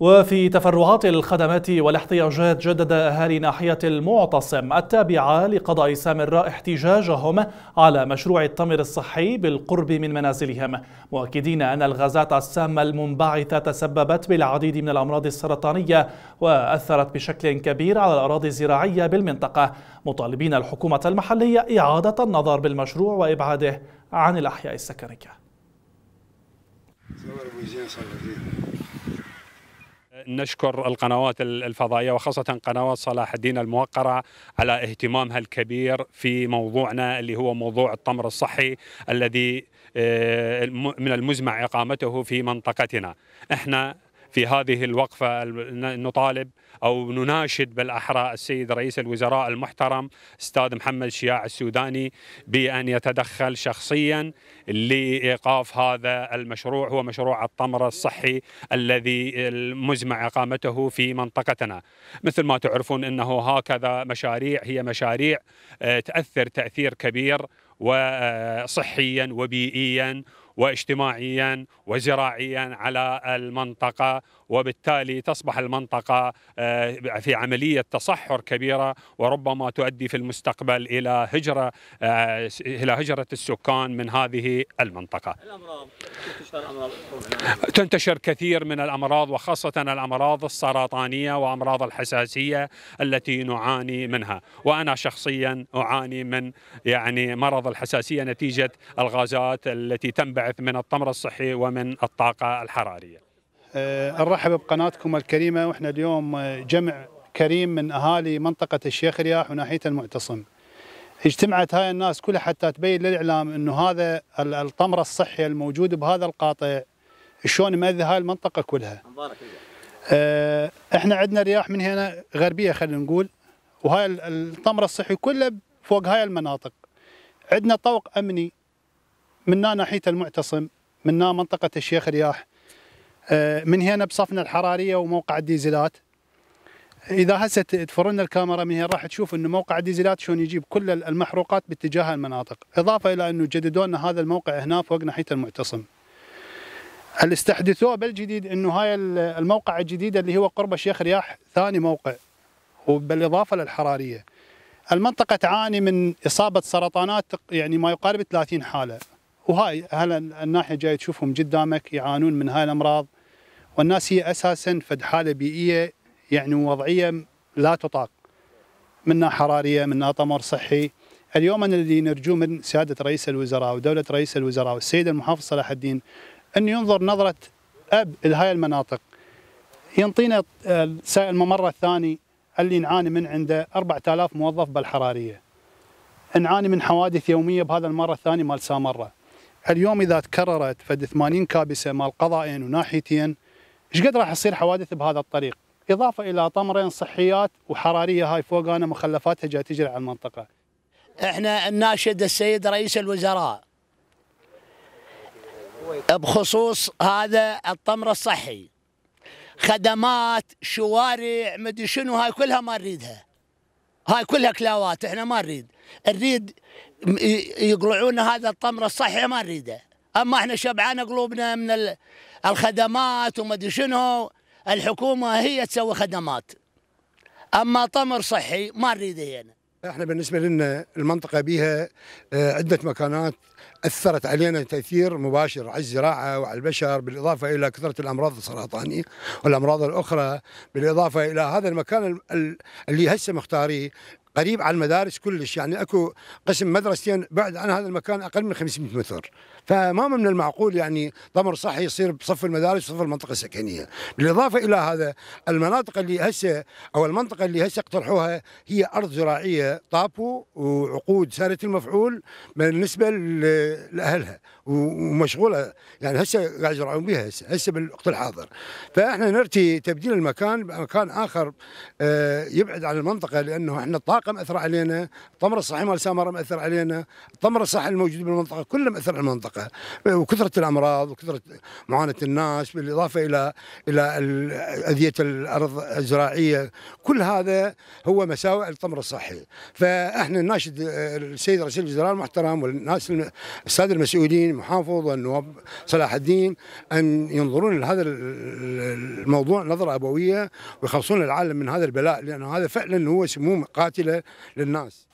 وفي تفرعات الخدمات والاحتياجات جدد أهالي ناحية المعتصم التابعة لقضاء سامراء احتجاجهم على مشروع التمر الصحي بالقرب من منازلهم مؤكدين أن الغازات السامة المنبعثة تسببت بالعديد من الأمراض السرطانية وأثرت بشكل كبير على الأراضي الزراعية بالمنطقة مطالبين الحكومة المحلية إعادة النظر بالمشروع وإبعاده عن الأحياء السكنية نشكر القنوات الفضائيه وخاصه قنوات صلاح الدين الموقره على اهتمامها الكبير في موضوعنا اللي هو موضوع الطمر الصحي الذي آه، من المزمع اقامته في منطقتنا. احنا في هذه الوقفة نطالب أو نناشد بالأحرى السيد رئيس الوزراء المحترم أستاذ محمد شياع السوداني بأن يتدخل شخصيا لإيقاف هذا المشروع هو مشروع الطمر الصحي الذي المزمع إقامته في منطقتنا مثل ما تعرفون أنه هكذا مشاريع هي مشاريع آه، تأثر تأثير كبير وصحيا آه، وبيئيا واجتماعيا وزراعيا على المنطقه وبالتالي تصبح المنطقه آه، في عمليه تصحر كبيره وربما تؤدي في المستقبل الى هجره آه، الى هجره السكان من هذه المنطقه. تنتشر كثير من الامراض وخاصه الامراض السرطانيه وامراض الحساسيه التي نعاني منها، وانا شخصيا اعاني من يعني مرض الحساسيه نتيجه الغازات التي تنبعث الباعث من الطمر الصحي ومن الطاقة الحرارية آه، نرحب بقناتكم الكريمة وإحنا اليوم آه، جمع كريم من أهالي منطقة الشيخ رياح وناحية المعتصم اجتمعت هاي الناس كلها حتى تبين للإعلام أنه هذا الطمر الصحي الموجود بهذا القاطع شلون مأذي هاي المنطقة كلها آه، احنا عندنا رياح من هنا غربية خلينا نقول وهاي الطمر الصحي كله فوق هاي المناطق عندنا طوق أمني منا ناحيه المعتصم منا منطقه الشيخ رياح آه، من هنا بصفنا الحراريه وموقع الديزلات اذا هسه تفرن الكاميرا من هنا راح تشوف انه موقع الديزلات شلون يجيب كل المحروقات باتجاه المناطق اضافه الى انه جددوا لنا هذا الموقع هنا فوق ناحيه المعتصم اللي استحدثوه بالجديد انه هاي الموقع الجديد اللي هو قرب الشيخ رياح ثاني موقع وبالاضافه للحراريه المنطقه تعاني من اصابه سرطانات يعني ما يقارب 30 حاله وهاي هلا الناحيه جاي تشوفهم قدامك يعانون من هاي الامراض والناس هي اساسا فد حاله بيئيه يعني وضعيه لا تطاق منها حراريه منها طمر صحي اليوم أنا اللي نرجوه من سياده رئيس الوزراء ودوله رئيس الوزراء والسيد المحافظ صلاح الدين ان ينظر نظره اب لهاي المناطق ينطينا الممر الثاني اللي نعاني من عنده 4000 موظف بالحراريه نعاني من حوادث يوميه بهذا المره الثاني مال سامره اليوم اذا تكررت فد 80 كابسه مال قضائين وناحيتين ايش قد راح يصير حوادث بهذا الطريق؟ اضافه الى طمرين صحيات وحراريه هاي فوقانا مخلفاتها جاي تجري على المنطقه. احنا نناشد السيد رئيس الوزراء بخصوص هذا الطمر الصحي خدمات شوارع مدري شنو هاي كلها ما نريدها هاي كلها كلاوات احنا ما نريد نريد يقلعون هذا الطمر الصحي ما نريده اما احنا شبعانه قلوبنا من الخدمات وما شنو الحكومه هي تسوي خدمات اما طمر صحي ما نريده هنا احنا بالنسبه لنا المنطقه بها آه، عده مكانات اثرت علينا تاثير مباشر على الزراعه وعلى البشر بالاضافه الى كثره الامراض السرطانيه والامراض الاخرى بالاضافه الى هذا المكان اللي هسه مختاريه قريب على المدارس كلش يعني اكو قسم مدرستين بعد عن هذا المكان اقل من 500 متر فما من المعقول يعني ضمر صحي يصير بصف المدارس وصف المنطقه السكنيه بالاضافه الى هذا المناطق اللي هسه او المنطقه اللي هسه اقترحوها هي ارض زراعيه طابو وعقود ساره المفعول بالنسبه لاهلها ومشغوله يعني هسه قاعد يزرعون بها هسه هسه بالوقت الحاضر فاحنا نرتي تبديل المكان بمكان اخر آه، يبعد عن المنطقه لانه احنا الطاقه اثر علينا التمر الصحي مال سامره مأثر علينا التمر الصحي الموجود بالمنطقه كله مأثر على المنطقه وكثره الامراض وكثره معاناه الناس بالاضافه الى الى اذيه الارض الزراعيه كل هذا هو مساوئ الطمر الصحي فاحنا ناشد السيد رئيس الوزراء المحترم والناس الساده المسؤولين المحافظ والنواب صلاح الدين ان ينظرون لهذا الموضوع نظره ابويه ويخلصون العالم من هذا البلاء لانه هذا فعلا هو سموم قاتل للناس